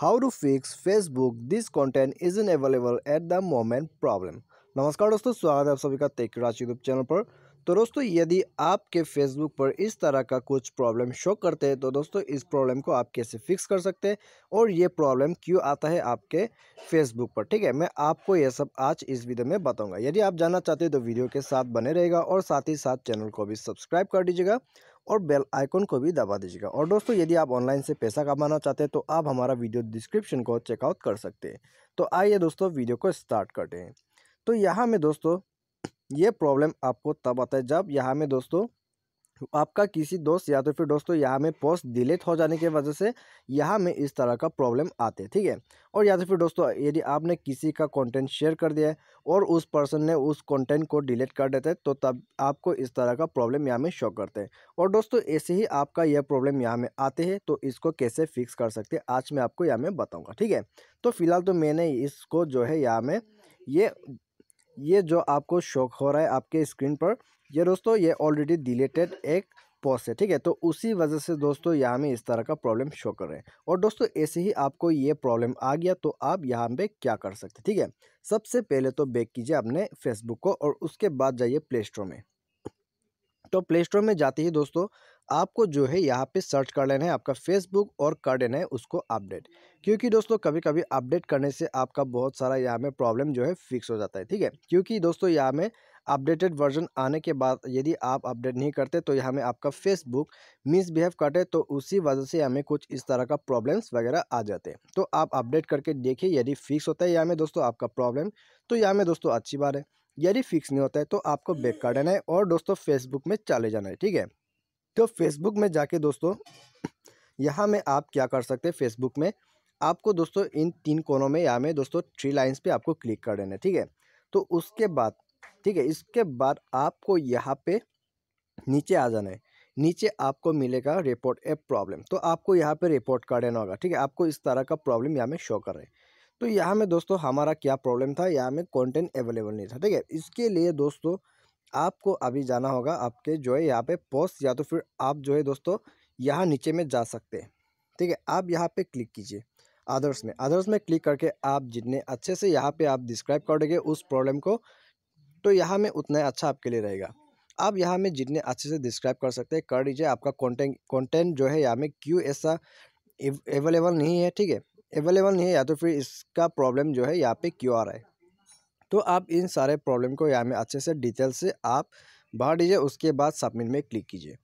How to fix Facebook this content is in available at the moment problem नमस्कार दोस्तों स्वागत है आप सभी का टेक राज यूट्यूब चैनल पर तो दोस्तों यदि आपके फेसबुक पर इस तरह का कुछ प्रॉब्लम शो करते हैं तो दोस्तों इस प्रॉब्लम को आप कैसे फिक्स कर सकते हैं और ये प्रॉब्लम क्यों आता है आपके फेसबुक पर ठीक है मैं आपको यह सब आज इस वीडियो में बताऊंगा यदि आप जानना चाहते हैं तो वीडियो के साथ बने रहेगा और साथ ही साथ चैनल को भी सब्सक्राइब कर दीजिएगा और बेल आइकन को भी दबा दीजिएगा और दोस्तों यदि आप ऑनलाइन से पैसा कमाना चाहते हैं तो आप हमारा वीडियो डिस्क्रिप्शन को चेकआउट कर सकते हैं तो आइए दोस्तों वीडियो को स्टार्ट करते हैं तो यहाँ में दोस्तों ये प्रॉब्लम आपको तब आता है जब यहाँ में दोस्तों तो आपका किसी दोस्त या तो फिर दोस्तों यहाँ में पोस्ट डिलीट हो जाने की वजह से यहाँ में इस तरह का प्रॉब्लम आते ठीक है और या तो फिर दोस्तों यदि आपने किसी का कंटेंट शेयर कर दिया है और उस पर्सन ने उस कंटेंट को डिलीट कर देते तो तब आपको इस तरह का प्रॉब्लम यहाँ में शो करते हैं और दोस्तों ऐसे ही आपका यह प्रॉब्लम यहाँ में आते हैं तो इसको कैसे फिक्स कर सकते हैं आज मैं आपको यहाँ में बताऊँगा ठीक है तो फिलहाल तो मैंने इसको जो है यहाँ में ये ये जो आपको शौक हो रहा है आपके स्क्रीन पर ये दोस्तों ये ऑलरेडी डिलेटेड एक पोस्ट है ठीक है तो उसी वजह से दोस्तों यहाँ में इस तरह का प्रॉब्लम शो कर रहे हैं और दोस्तों ऐसे ही आपको ये प्रॉब्लम आ गया तो आप यहाँ पे क्या कर सकते ठीक है सबसे पहले तो बैक कीजिए अपने फेसबुक को और उसके बाद जाइए प्ले स्टोर में तो प्ले स्टोर में जाते ही दोस्तों आपको जो है यहाँ पे सर्च कर लेना है आपका फेसबुक और कर देना है उसको अपडेट क्योंकि दोस्तों कभी कभी अपडेट करने से आपका बहुत सारा यहाँ में प्रॉब्लम जो है फिक्स हो जाता है ठीक है क्योंकि दोस्तों यहाँ में अपडेटेड वर्जन आने के बाद यदि आप अपडेट नहीं करते तो यहाँ में आपका फेसबुक मिसबिहेव करते तो उसी वजह से हमें कुछ इस तरह का प्रॉब्लम्स वगैरह आ जाते हैं तो आप अपडेट करके देखिए यदि फिक्स होता है यहाँ में दोस्तों आपका प्रॉब्लम तो यहाँ में दोस्तों अच्छी बात है यदि फिक्स नहीं होता है तो आपको बैक हम्म। कर देना है और दोस्तों फेसबुक में चले जाना है ठीक है तो फेसबुक में जाके दोस्तों यहाँ में आप क्या कर सकते हैं फेसबुक में आपको दोस्तों इन तीन कोनों में यहाँ में दोस्तों थ्री लाइन्स पे आपको क्लिक कर देना है ठीक है तो उसके बाद ठीक है इसके बाद आपको यहाँ पे नीचे आ जाना है नीचे आपको मिलेगा रिपोर्ट ए प्रॉब्लम तो आपको यहाँ पे रिपोर्ट कर देना होगा ठीक है आपको इस तरह का प्रॉब्लम यहाँ में शो कर रहे हैं तो यहाँ में दोस्तों हमारा क्या प्रॉब्लम था यहाँ में कंटेंट अवेलेबल नहीं था ठीक है इसके लिए दोस्तों आपको अभी जाना होगा आपके जो है यहाँ पे पोस्ट या तो फिर आप जो है दोस्तों यहाँ नीचे में जा सकते हैं ठीक है आप यहाँ पे क्लिक कीजिए अदर्स में अदर्स में क्लिक करके आप जितने अच्छे से यहाँ पर आप डिस्क्राइब कर देंगे उस प्रॉब्लम को तो यहाँ में उतना अच्छा आपके लिए रहेगा आप यहाँ में जितने अच्छे से डिस्क्राइब कर सकते हैं कर लीजिए आपका कॉन्टेंट कॉन्टेंट जो है यहाँ में क्यों ऐसा अवेलेबल नहीं है ठीक है अवेलेबल नहीं है या तो फिर इसका प्रॉब्लम जो है यहाँ पे क्यों आ रहा है तो आप इन सारे प्रॉब्लम को यहाँ में अच्छे से डिटेल से आप भर दीजिए उसके बाद सबमिट में क्लिक कीजिए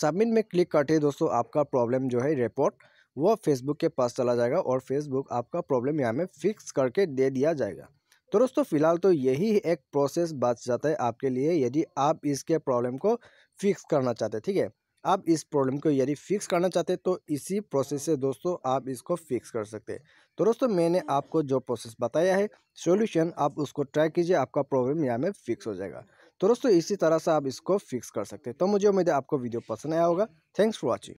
सबमिट में क्लिक करते ही दोस्तों आपका प्रॉब्लम जो है रिपोर्ट वो फेसबुक के पास चला जाएगा और फेसबुक आपका प्रॉब्लम यहाँ में फिक्स करके दे दिया जाएगा तो दोस्तों फिलहाल तो यही एक प्रोसेस बच जाता है आपके लिए यदि आप इसके प्रॉब्लम को फिक्स करना चाहते हैं ठीक है आप इस प्रॉब्लम को यदि फिक्स करना चाहते हैं तो इसी प्रोसेस से दोस्तों आप इसको फिक्स कर सकते हैं तो दोस्तों मैंने आपको जो प्रोसेस बताया है सॉल्यूशन आप उसको ट्राई कीजिए आपका प्रॉब्लम यहाँ में फिक्स हो जाएगा तो दोस्तों इसी तरह से आप इसको फिक्स कर सकते हैं तो मुझे उम्मीद है आपको वीडियो पसंद आया होगा थैंक्स फॉर वॉचिंग